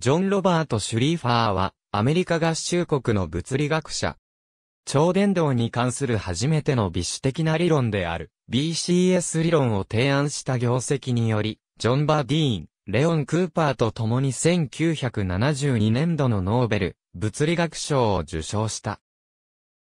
ジョン・ロバート・シュリーファーは、アメリカ合衆国の物理学者。超伝導に関する初めての微視的な理論である、BCS 理論を提案した業績により、ジョン・バーディーン、レオン・クーパーと共に1972年度のノーベル物理学賞を受賞した。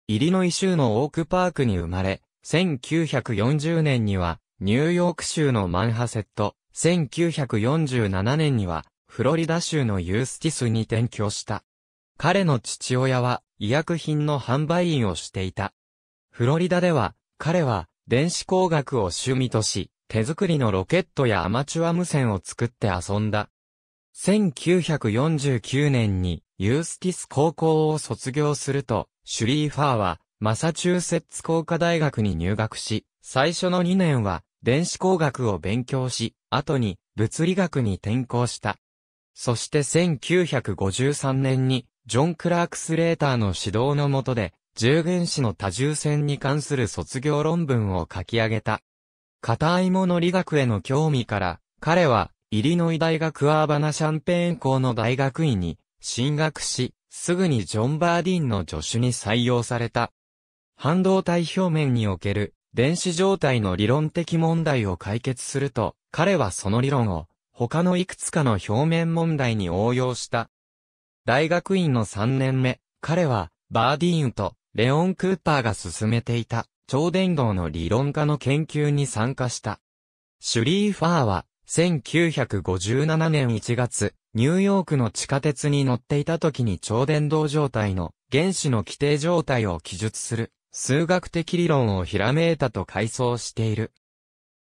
イリノイ州のオークパークに生まれ、1940年にはニューヨーク州のマンハセット、1947年にはフロリダ州のユースティスに転居した。彼の父親は医薬品の販売員をしていた。フロリダでは、彼は電子工学を趣味とし、手作りのロケットやアマチュア無線を作って遊んだ。1949年にユースティス高校を卒業すると、シュリーファーはマサチューセッツ工科大学に入学し、最初の2年は電子工学を勉強し、後に物理学に転校した。そして1953年に、ジョン・クラークス・レーターの指導の下で、従軍士の多重戦に関する卒業論文を書き上げた。硬いもの理学への興味から、彼は、イリノイ大学アーバナシャンペーン校の大学院に進学し、すぐにジョン・バーディンの助手に採用された。半導体表面における電子状態の理論的問題を解決すると、彼はその理論を他のいくつかの表面問題に応用した。大学院の3年目、彼は、バーディーンとレオン・クーパーが進めていた超伝導の理論化の研究に参加した。シュリー・ファーは、1957年1月、ニューヨークの地下鉄に乗っていた時に超伝導状態の原子の規定状態を記述する数学的理論をひらめいたと回想している。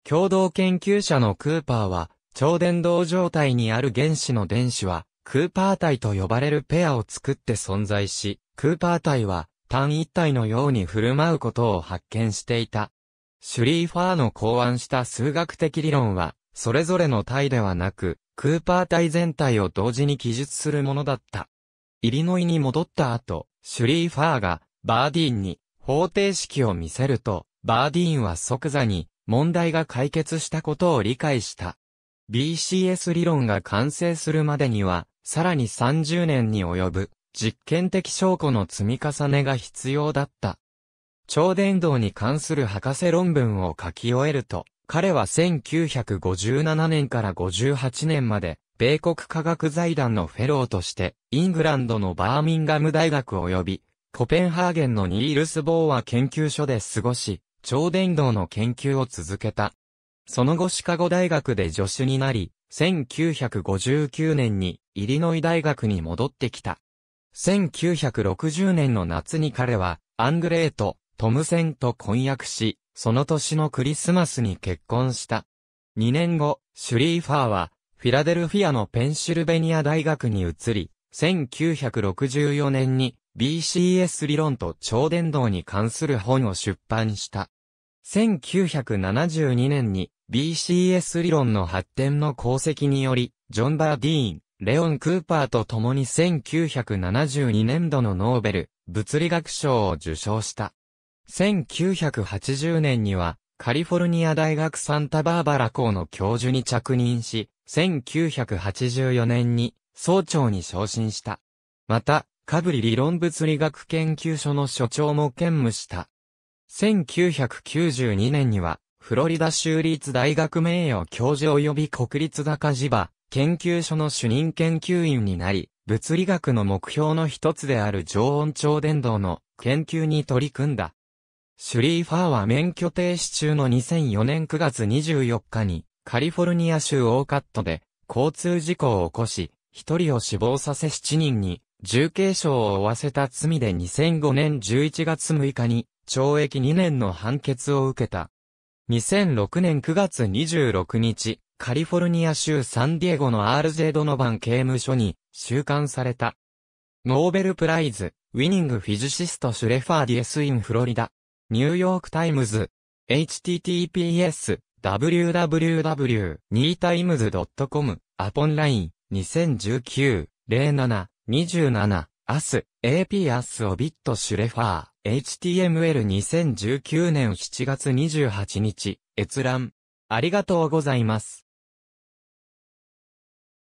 共同研究者のクーパーは超伝導状態にある原子の電子は、クーパー体と呼ばれるペアを作って存在し、クーパー体は単一体のように振る舞うことを発見していた。シュリーファーの考案した数学的理論は、それぞれの体ではなく、クーパー体全体を同時に記述するものだった。イリノイに戻った後、シュリーファーがバーディーンに方程式を見せると、バーディーンは即座に問題が解決したことを理解した。BCS 理論が完成するまでには、さらに30年に及ぶ、実験的証拠の積み重ねが必要だった。超伝導に関する博士論文を書き終えると、彼は1957年から58年まで、米国科学財団のフェローとして、イングランドのバーミンガム大学及び、コペンハーゲンのニールス・ボーア研究所で過ごし、超伝導の研究を続けた。その後シカゴ大学で助手になり、1959年にイリノイ大学に戻ってきた。1960年の夏に彼は、アングレート、トムセンと婚約し、その年のクリスマスに結婚した。2年後、シュリーファーは、フィラデルフィアのペンシルベニア大学に移り、1964年に BCS 理論と超伝導に関する本を出版した。1972年に BCS 理論の発展の功績により、ジョン・バーディーン、レオン・クーパーと共に1972年度のノーベル物理学賞を受賞した。1980年には、カリフォルニア大学サンタバーバラ校の教授に着任し、1984年に総長に昇進した。また、カブリ理論物理学研究所の所長も兼務した。1992年には、フロリダ州立大学名誉教授及び国立高地場研究所の主任研究員になり、物理学の目標の一つである常温超伝導の研究に取り組んだ。シュリーファーは免許停止中の2004年9月24日にカリフォルニア州オーカットで交通事故を起こし、一人を死亡させ7人に重軽傷を負わせた罪で2005年11月6日に懲役2年の判決を受けた。2006年9月26日、カリフォルニア州サンディエゴの RJ ドノバン刑務所に収監された。ノーベルプライズ、ウィニングフィジシストシュレファーディエスインフロリダ。ニューヨークタイムズ。https, www.netimes.com、アポンライン、2019、07、27、アス、AP アスオビットシュレファー。HTML2019 年7月28日、閲覧。ありがとうございます。